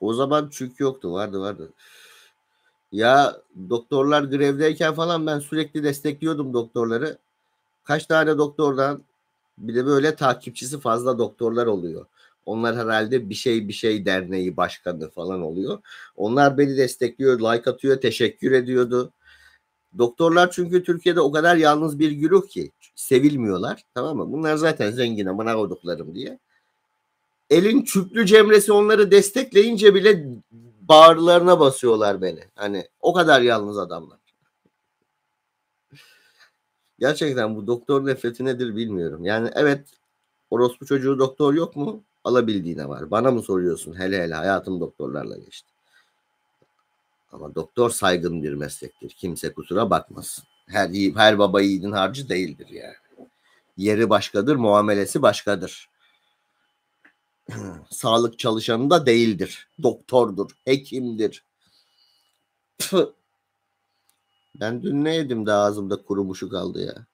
O zaman çünkü yoktu. Vardı vardı. Ya doktorlar grevdeyken falan ben sürekli destekliyordum doktorları. Kaç tane doktordan bir de böyle takipçisi fazla doktorlar oluyor. Onlar herhalde bir şey bir şey derneği başkanı falan oluyor. Onlar beni destekliyor, like atıyor, teşekkür ediyordu. Doktorlar çünkü Türkiye'de o kadar yalnız bir güruh ki sevilmiyorlar. Tamam mı? Bunlar zaten zengin amına koyduklarım diye elin çüplü cemresi onları destekleyince bile bağırlarına basıyorlar beni. Hani o kadar yalnız adamlar. Gerçekten bu doktor nefreti nedir bilmiyorum. Yani evet orospu çocuğu doktor yok mu? Alabildiğine var. Bana mı soruyorsun? Hele hele hayatım doktorlarla geçti. Ama doktor saygın bir meslektir. Kimse kusura bakmasın. Her, her baba yiğidin harcı değildir yani. Yeri başkadır, muamelesi başkadır. sağlık çalışanı da değildir. Doktordur, hekimdir. Ben dün ne yedim de ağzımda kurumuşu kaldı ya.